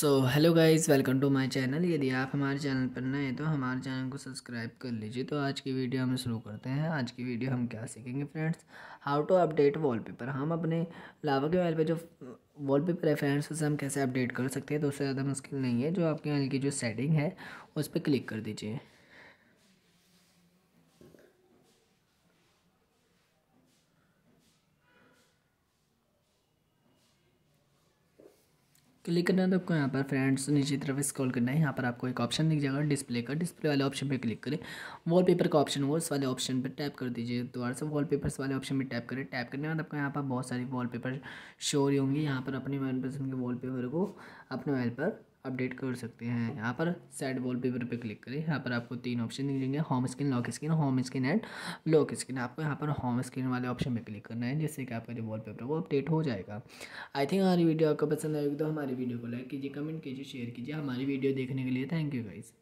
so hello guys welcome to my channel यदि आप हमारे चैनल पर नए हैं तो हमारे चैनल को सब्सक्राइब कर लीजिए तो आज की वीडियो हम शुरू करते हैं आज की वीडियो हम क्या सीखेंगे friends how to update wallpaper हम अपने लावा के मोबाइल पे जो वॉलपेपर है फ्रेंड्स उसे हम कैसे अपडेट कर सकते हैं तो उससे ज़्यादा मुश्किल नहीं है जो आपके यहाँ की जो सेटिंग है उस पर क्लिक कर दीजिए क्लिक करना है तो आपको यहाँ पर फ्रेंड्स नीचे तरफ स्क्रॉल करना है यहाँ पर आपको एक ऑप्शन दिख जाएगा डिस्प्ले का डिस्प्ले वाले ऑप्शन पे क्लिक करें वॉलपेपर का ऑप्शन हो उस वाले ऑप्शन पे टैप कर दीजिए दोबारा तो से वॉलपेपर्स वाले ऑप्शन पे टैप करें टैप करने के बाद आपको यहाँ पर बहुत सारी वॉलपेपर शो रही होंगी यहाँ पर अपने मनपसंद के वॉलपेपर को अपने मोबाइल पर अपडेट कर सकते हैं यहाँ पर सेट वॉलपेपर पे क्लिक करें यहाँ पर आपको तीन ऑप्शन दिखेंगे home screen lock screen home screen and lock screen आपको यहाँ पर होम स्क्रीन वाले ऑप्शन पे क्लिक करना है जिससे कि आपका जो वॉलपेपर वो अपडेट हो जाएगा आई थिंक हमारी वीडियो आपको पसंद आएगी तो हमारी वीडियो को लाइक कीजिए कमेंट कीजिए शेयर कीजिए हमारी वीडियो देखने के लिए थैंक यू गाइज़